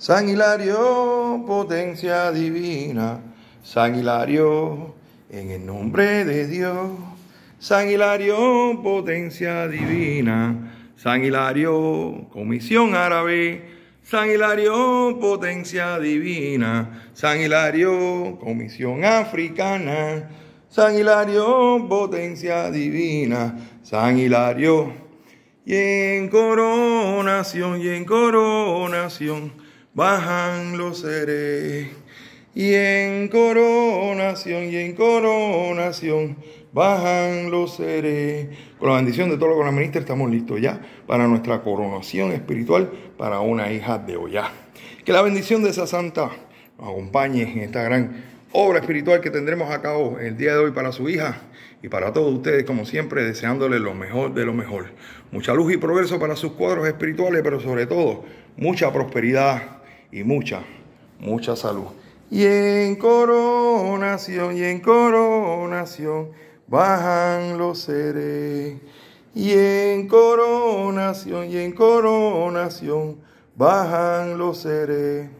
San Hilario, potencia divina, San Hilario, en el nombre de Dios. San Hilario, potencia divina, San Hilario, comisión árabe. San Hilario, potencia divina. San Hilario, comisión africana. San Hilario, potencia divina. San Hilario. Y en coronación, y en coronación bajan los seres. Y en coronación, y en coronación, bajan los seres. Con la bendición de todos los coronaministros estamos listos ya para nuestra coronación espiritual para una hija de Oya. Que la bendición de esa santa nos acompañe en esta gran obra espiritual que tendremos a cabo el día de hoy para su hija y para todos ustedes, como siempre, deseándole lo mejor de lo mejor. Mucha luz y progreso para sus cuadros espirituales, pero sobre todo mucha prosperidad y mucha, mucha salud. Y en coronación, y en coronación, bajan los seres. Y en coronación, y en coronación, bajan los seres.